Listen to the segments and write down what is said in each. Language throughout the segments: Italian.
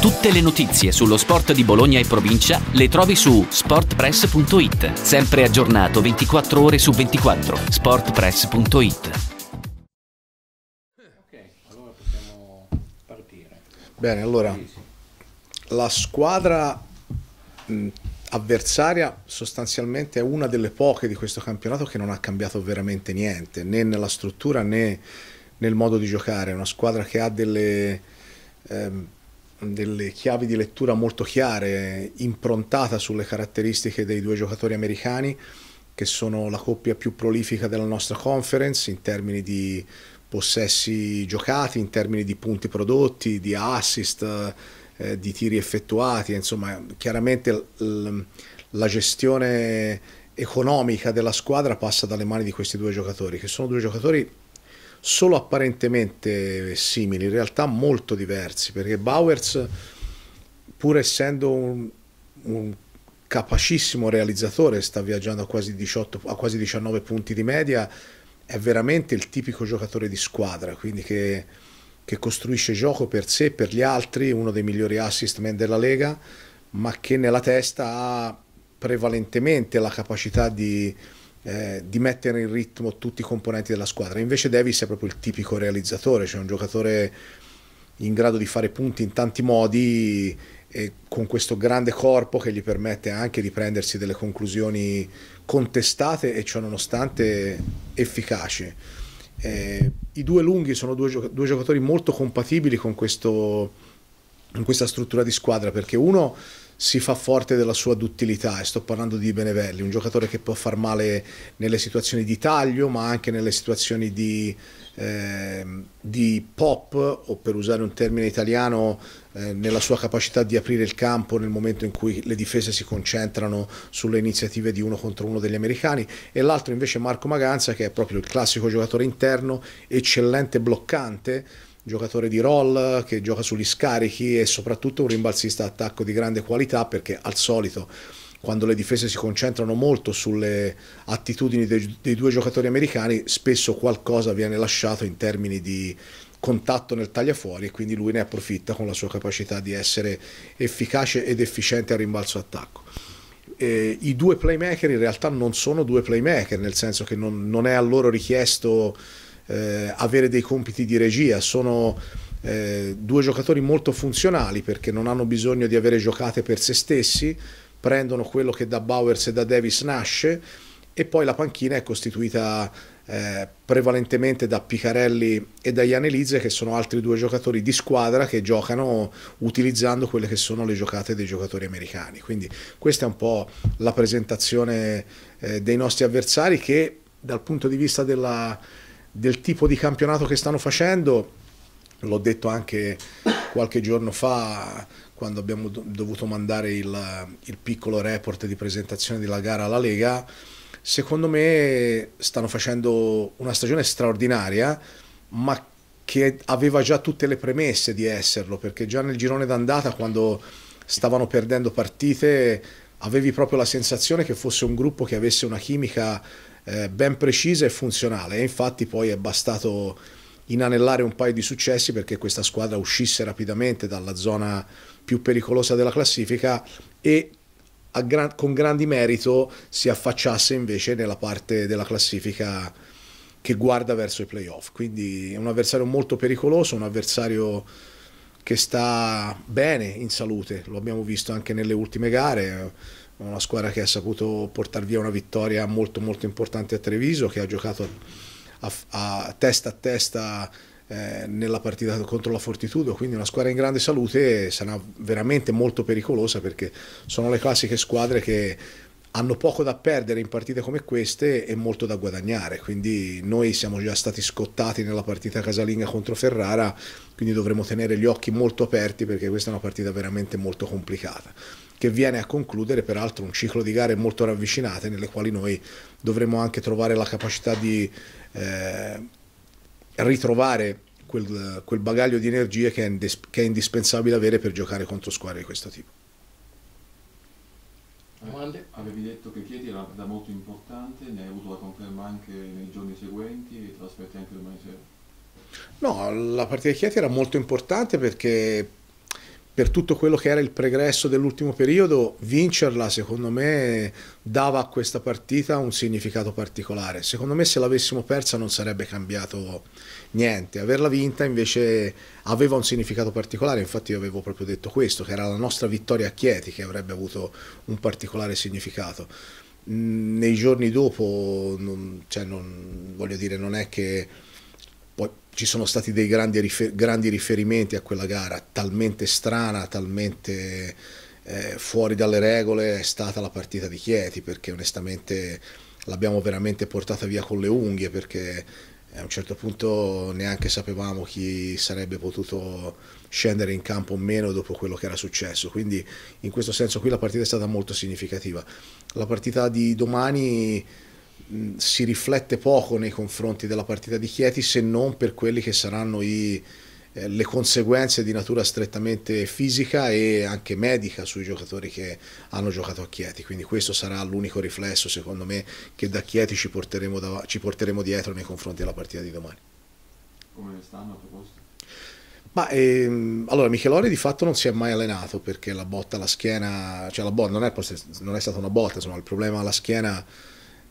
Tutte le notizie sullo sport di Bologna e provincia le trovi su sportpress.it, sempre aggiornato 24 ore su 24, sportpress.it. Ok, allora possiamo partire. Bene, allora la squadra mh, avversaria sostanzialmente è una delle poche di questo campionato che non ha cambiato veramente niente, né nella struttura né nel modo di giocare, è una squadra che ha delle... Ehm, delle chiavi di lettura molto chiare, improntata sulle caratteristiche dei due giocatori americani, che sono la coppia più prolifica della nostra conference in termini di possessi giocati, in termini di punti prodotti, di assist, eh, di tiri effettuati, insomma chiaramente la gestione economica della squadra passa dalle mani di questi due giocatori, che sono due giocatori solo apparentemente simili, in realtà molto diversi, perché Bowers, pur essendo un, un capacissimo realizzatore, sta viaggiando a quasi, 18, a quasi 19 punti di media, è veramente il tipico giocatore di squadra, quindi che, che costruisce gioco per sé e per gli altri, uno dei migliori assist man della Lega, ma che nella testa ha prevalentemente la capacità di eh, di mettere in ritmo tutti i componenti della squadra. Invece Davis è proprio il tipico realizzatore, cioè un giocatore in grado di fare punti in tanti modi e con questo grande corpo che gli permette anche di prendersi delle conclusioni contestate e ciò nonostante efficaci. Eh, I due lunghi sono due, gioc due giocatori molto compatibili con, questo, con questa struttura di squadra perché uno si fa forte della sua duttilità e sto parlando di Benevelli, un giocatore che può far male nelle situazioni di taglio ma anche nelle situazioni di, eh, di pop o per usare un termine italiano eh, nella sua capacità di aprire il campo nel momento in cui le difese si concentrano sulle iniziative di uno contro uno degli americani e l'altro invece Marco Maganza che è proprio il classico giocatore interno, eccellente bloccante giocatore di roll che gioca sugli scarichi e soprattutto un rimbalzista attacco di grande qualità perché al solito quando le difese si concentrano molto sulle attitudini dei, dei due giocatori americani spesso qualcosa viene lasciato in termini di contatto nel tagliafuori e quindi lui ne approfitta con la sua capacità di essere efficace ed efficiente al rimbalzo attacco. E eh, I due playmaker in realtà non sono due playmaker, nel senso che non, non è a loro richiesto eh, avere dei compiti di regia, sono eh, due giocatori molto funzionali perché non hanno bisogno di avere giocate per se stessi, prendono quello che da Bowers e da Davis nasce e poi la panchina è costituita eh, prevalentemente da Piccarelli e da Ian Elise che sono altri due giocatori di squadra che giocano utilizzando quelle che sono le giocate dei giocatori americani. Quindi questa è un po' la presentazione eh, dei nostri avversari che dal punto di vista della del tipo di campionato che stanno facendo, l'ho detto anche qualche giorno fa quando abbiamo dovuto mandare il, il piccolo report di presentazione della gara alla Lega, secondo me stanno facendo una stagione straordinaria, ma che aveva già tutte le premesse di esserlo, perché già nel girone d'andata, quando stavano perdendo partite, avevi proprio la sensazione che fosse un gruppo che avesse una chimica eh, ben precisa e funzionale e infatti poi è bastato inanellare un paio di successi perché questa squadra uscisse rapidamente dalla zona più pericolosa della classifica e gran, con grandi merito si affacciasse invece nella parte della classifica che guarda verso i playoff. Quindi è un avversario molto pericoloso, un avversario che sta bene in salute, lo abbiamo visto anche nelle ultime gare, una squadra che ha saputo portare via una vittoria molto molto importante a Treviso, che ha giocato a, a testa a testa eh, nella partita contro la Fortitudo, quindi una squadra in grande salute sarà veramente molto pericolosa perché sono le classiche squadre che hanno poco da perdere in partite come queste e molto da guadagnare, quindi noi siamo già stati scottati nella partita casalinga contro Ferrara, quindi dovremo tenere gli occhi molto aperti perché questa è una partita veramente molto complicata, che viene a concludere peraltro un ciclo di gare molto ravvicinate nelle quali noi dovremo anche trovare la capacità di eh, ritrovare quel, quel, bagaglio di energie che è, che è indispensabile avere per giocare contro squadre di questo tipo. Domande? Eh, avevi detto che Chieti era, era molto importante, ne hai avuto la conferma anche nei giorni seguenti e te l'aspetti anche domani sera? No, la partita di Chieti era molto importante perché per tutto quello che era il pregresso dell'ultimo periodo, vincerla secondo me dava a questa partita un significato particolare. Secondo me se l'avessimo persa non sarebbe cambiato niente. Averla vinta invece aveva un significato particolare, infatti io avevo proprio detto questo, che era la nostra vittoria a Chieti che avrebbe avuto un particolare significato. Mm, nei giorni dopo, non, cioè non, voglio dire, non è che poi ci sono stati dei grandi, rifer grandi riferimenti a quella gara, talmente strana, talmente eh, fuori dalle regole è stata la partita di Chieti, perché onestamente l'abbiamo veramente portata via con le unghie, perché eh, a un certo punto neanche sapevamo chi sarebbe potuto scendere in campo o meno dopo quello che era successo, quindi in questo senso qui la partita è stata molto significativa. La partita di domani si riflette poco nei confronti della partita di Chieti se non per quelle che saranno i, eh, le conseguenze di natura strettamente fisica e anche medica sui giocatori che hanno giocato a Chieti. Quindi questo sarà l'unico riflesso, secondo me, che da Chieti ci porteremo, da, ci porteremo dietro nei confronti della partita di domani. Come stanno a proposito? Ma ehm, allora Michelori di fatto non si è mai allenato perché la botta alla schiena, cioè la botta non è, non è stata una botta, insomma il problema alla schiena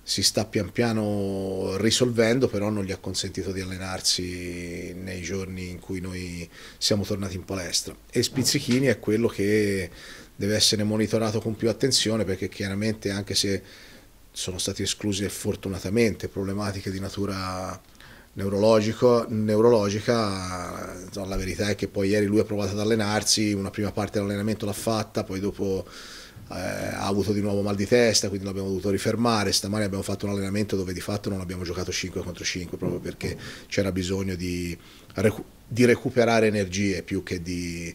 si sta pian piano risolvendo, però non gli ha consentito di allenarsi nei giorni in cui noi siamo tornati in palestra. E Spizzichini è quello che deve essere monitorato con più attenzione perché chiaramente anche se sono stati esclusi fortunatamente problematiche di natura neurologica, la verità è che poi ieri lui ha provato ad allenarsi, una prima parte dell'allenamento l'ha fatta, poi dopo eh, ha avuto di nuovo mal di testa, quindi l'abbiamo dovuto rifermare. Stamani abbiamo fatto un allenamento dove di fatto non abbiamo giocato 5 contro 5 proprio perché c'era bisogno di, di, recuperare energie più che di,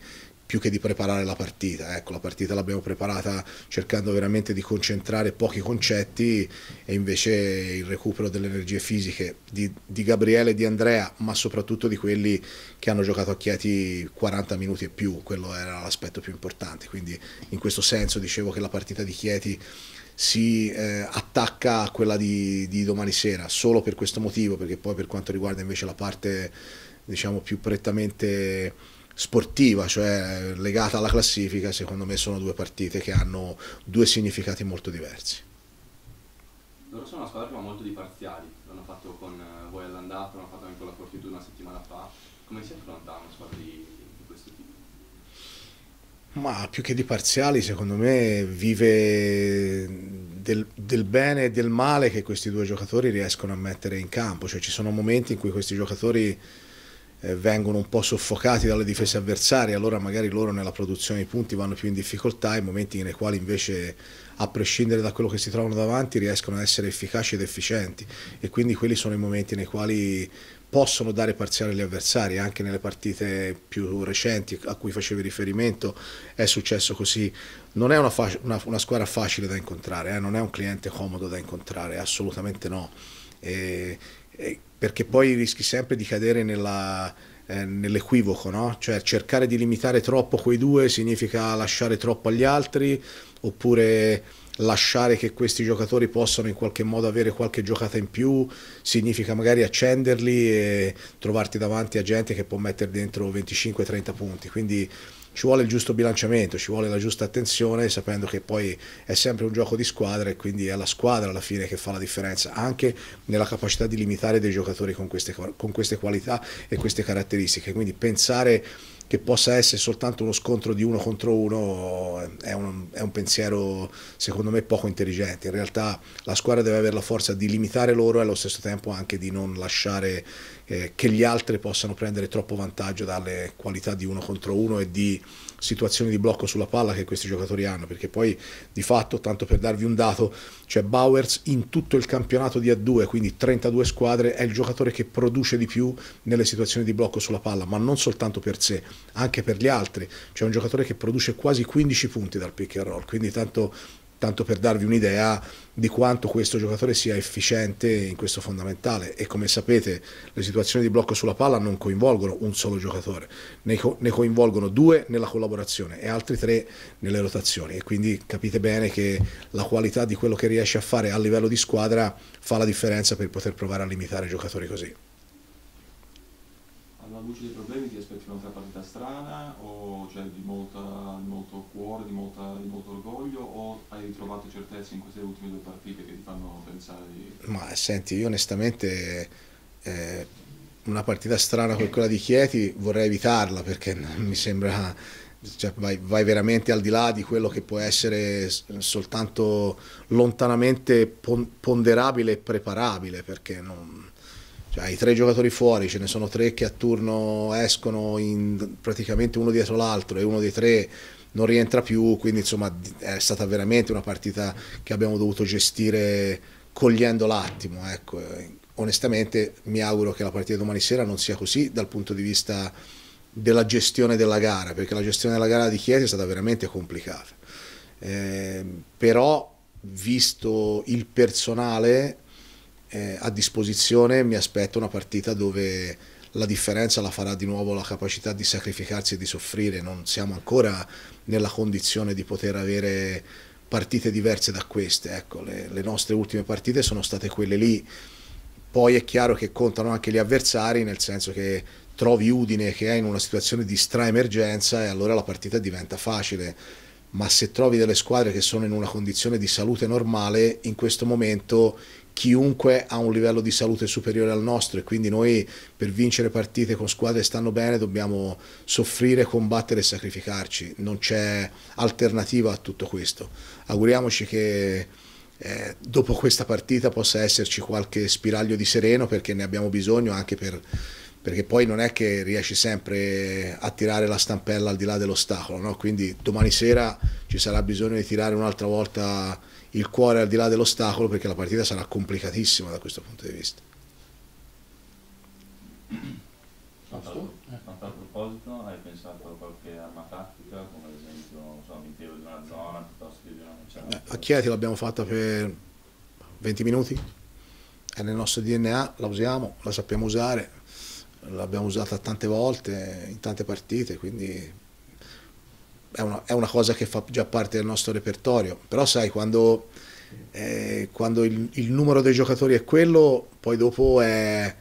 più che di preparare la partita. Ecco, la partita l'abbiamo preparata cercando veramente di concentrare pochi concetti e invece il recupero delle energie fisiche di, di Gabriele e di Andrea, ma soprattutto di quelli che hanno giocato a Chieti 40 minuti e più, quello era l'aspetto più importante. Quindi in questo senso dicevo che la partita di Chieti si eh, attacca a quella di, di, domani sera solo per questo motivo perché poi per quanto riguarda invece la parte diciamo più prettamente sportiva, cioè legata alla classifica, secondo me sono due partite che hanno due significati molto diversi. Loro sono una squadra che va molto di parziali, l'hanno fatto con eh, voi all'andata, l'hanno fatto anche con la Fortitudo una settimana fa. Come si affronta una squadra di, di questo tipo? Ma più che di parziali, secondo me vive del, del, bene e del male che questi due giocatori riescono a mettere in campo, cioè ci sono momenti in cui questi giocatori eh, vengono un po' soffocati dalle difese avversarie, allora magari loro nella produzione di punti vanno più in difficoltà, in momenti nei quali invece a prescindere da quello che si trovano davanti riescono ad essere efficaci ed efficienti e quindi quelli sono i momenti nei quali possono dare parziale agli avversari, anche nelle partite più recenti a cui facevi riferimento è successo così. Non è una, una, una squadra facile da incontrare, eh? non è un cliente comodo da incontrare, assolutamente no. E eh, perché poi rischi sempre di cadere nella, eh, nell'equivoco, no? cioè cercare di limitare troppo quei due significa lasciare troppo agli altri oppure lasciare che questi giocatori possano in qualche modo avere qualche giocata in più significa magari accenderli e trovarti davanti a gente che può mettere dentro 25-30 punti. Quindi ci vuole il giusto bilanciamento, ci vuole la giusta attenzione, sapendo che poi è sempre un gioco di squadra e quindi è la squadra alla fine che fa la differenza, anche nella capacità di limitare dei giocatori con queste, con queste qualità e queste caratteristiche. Quindi pensare che possa essere soltanto uno scontro di uno contro uno eh, è un, è un, pensiero secondo me poco intelligente. In realtà la squadra deve avere la forza di limitare loro e allo stesso tempo anche di non lasciare eh, che gli altri possano prendere troppo vantaggio dalle qualità di uno contro uno e di situazioni di blocco sulla palla che questi giocatori hanno, perché poi di fatto, tanto per darvi un dato, c'è cioè Bowers in tutto il campionato di A2, quindi 32 squadre, è il giocatore che produce di più nelle situazioni di blocco sulla palla, ma non soltanto per sé, anche per gli altri, c'è cioè un giocatore che produce quasi 15 punti dal pick and roll, quindi tanto tanto per darvi un'idea di quanto questo giocatore sia efficiente in questo fondamentale e come sapete le situazioni di blocco sulla palla non coinvolgono un solo giocatore, ne, co ne coinvolgono due nella collaborazione e altri tre nelle rotazioni e quindi capite bene che la qualità di quello che riesce a fare a livello di squadra fa la differenza per poter provare a limitare giocatori così. Alla luce dei problemi ti aspetti un'altra partita strana o cioè di, molta, di molto cuore, di, molta, di, molto orgoglio o hai trovato certezze in queste ultime due partite che ti fanno pensare di... Ma senti, io onestamente eh, una partita strana come quella di Chieti vorrei evitarla perché mi sembra... Cioè, vai, vai veramente al di là di quello che può essere soltanto lontanamente ponderabile e preparabile perché non cioè, hai tre giocatori fuori, ce ne sono tre che a turno escono in, praticamente uno dietro l'altro e uno dei tre non rientra più, quindi insomma è stata veramente una partita che abbiamo dovuto gestire cogliendo l'attimo. Ecco. Onestamente mi auguro che la partita domani sera non sia così dal punto di vista della gestione della gara, perché la gestione della gara di Chiesa è stata veramente complicata. Eh, però, visto il personale, eh, a disposizione mi aspetto una partita dove la differenza la farà di nuovo la capacità di sacrificarsi e di soffrire, non siamo ancora nella condizione di poter avere partite diverse da queste, ecco, le, le nostre ultime partite sono state quelle lì, poi è chiaro che contano anche gli avversari, nel senso che trovi Udine che è in una situazione di straemergenza e allora la partita diventa facile, ma se trovi delle squadre che sono in una condizione di salute normale, in questo momento chiunque ha un livello di salute superiore al nostro e quindi noi per vincere partite con squadre che stanno bene dobbiamo soffrire, combattere e sacrificarci, non c'è alternativa a tutto questo. Auguriamoci che eh, dopo questa partita possa esserci qualche spiraglio di sereno perché ne abbiamo bisogno anche per, perché poi non è che riesci sempre a tirare la stampella al di là dell'ostacolo, no? quindi domani sera ci sarà bisogno di tirare un'altra volta il cuore al di là dell'ostacolo perché la partita sarà complicatissima da questo punto di vista. Eh. A proposito hai pensato a qualche arma tattica, come ad esempio so, l'impiego di una zona piuttosto che di una meccanica? Eh, a Chieti l'abbiamo fatta per 20 minuti, è nel nostro DNA, la usiamo, la sappiamo usare, l'abbiamo usata tante volte in tante partite, quindi è una, è una, cosa che fa già parte del nostro repertorio, però sai quando, eh, quando il, il, numero dei giocatori è quello, poi dopo è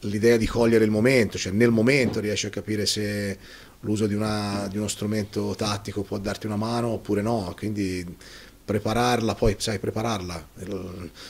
l'idea di cogliere il momento, cioè nel momento riesci a capire se l'uso di, di, uno strumento tattico può darti una mano oppure no, quindi prepararla, poi sai prepararla,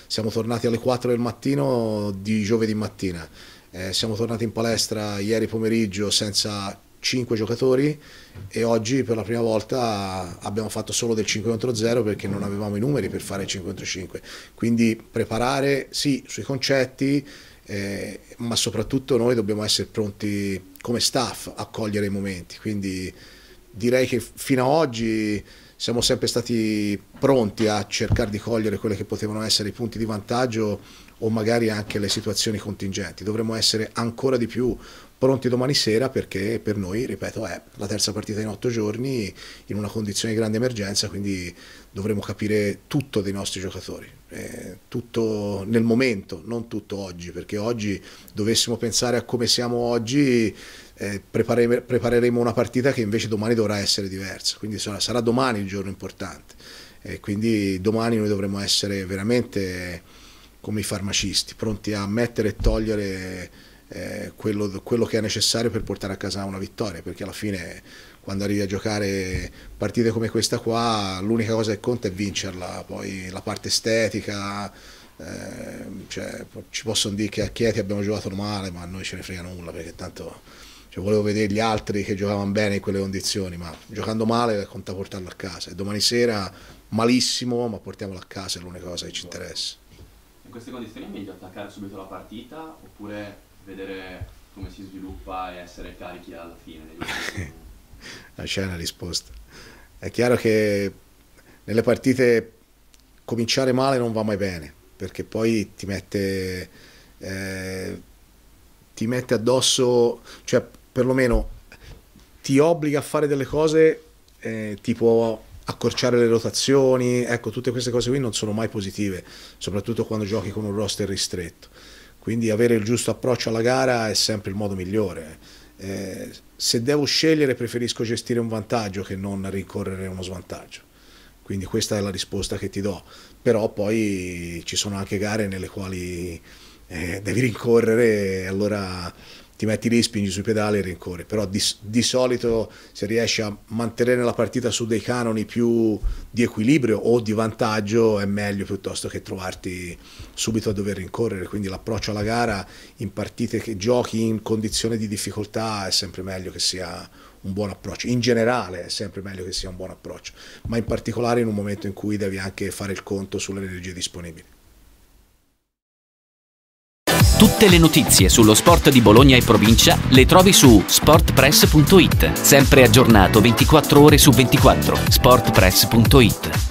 siamo tornati alle 4 del mattino di giovedì mattina, eh, siamo tornati in palestra ieri pomeriggio senza 5 giocatori e oggi per la prima volta abbiamo fatto solo del 5 contro 0 perché non avevamo i numeri per fare il 5 contro 5. Quindi preparare sì sui concetti, eh, ma soprattutto noi dobbiamo essere pronti come staff a cogliere i momenti. Quindi direi che fino ad oggi siamo sempre stati pronti a cercare di cogliere quelli che potevano essere i punti di vantaggio o magari anche le situazioni contingenti. Dovremmo essere ancora di più pronti domani sera perché per noi, ripeto, è la terza partita in otto giorni in una condizione di grande emergenza, quindi dovremo capire tutto dei nostri giocatori, eh, tutto nel momento, non tutto oggi, perché oggi dovessimo pensare a come siamo oggi, eh, prepare, prepareremo una partita che invece domani dovrà essere diversa, quindi sarà, sarà domani il giorno importante e quindi domani noi dovremo essere veramente come i farmacisti, pronti a mettere e togliere eh, quello, quello, che è necessario per portare a casa una vittoria, perché alla fine quando arrivi a giocare partite come questa qua, l'unica cosa che conta è vincerla, poi la parte estetica, eh, cioè, ci possono dire che a Chieti abbiamo giocato male, ma a noi ce ne frega nulla, perché tanto... Cioè, volevo vedere gli altri che giocavano bene in quelle condizioni, ma giocando male conta portarlo a casa. E domani sera malissimo, ma portiamolo a casa, è l'unica cosa che ci interessa. In queste condizioni è meglio attaccare subito la partita oppure vedere come si sviluppa e essere carichi alla fine. non c'è una risposta. È chiaro che nelle partite cominciare male non va mai bene, perché poi ti mette, eh, ti mette addosso, cioè perlomeno ti obbliga a fare delle cose eh, tipo accorciare le rotazioni, ecco, tutte queste cose qui non sono mai positive, soprattutto quando giochi con un roster ristretto. Quindi avere il giusto approccio alla gara è sempre il modo migliore. Eh, se devo scegliere preferisco gestire un vantaggio che non rincorrere uno svantaggio. Quindi questa è la risposta che ti do. Però poi ci sono anche gare nelle quali eh, devi rincorrere e allora ti metti lì, spingi sui pedali e rincorri, però di, di, solito se riesci a mantenere la partita su dei canoni più di equilibrio o di vantaggio è meglio piuttosto che trovarti subito a dover rincorrere, quindi l'approccio alla gara in partite che giochi in condizioni di difficoltà è sempre meglio che sia un buon approccio, in generale è sempre meglio che sia un buon approccio, ma in particolare in un momento in cui devi anche fare il conto sulle energie disponibili. Tutte le notizie sullo sport di Bologna e provincia le trovi su sportpress.it, sempre aggiornato 24 ore su 24, sportpress.it.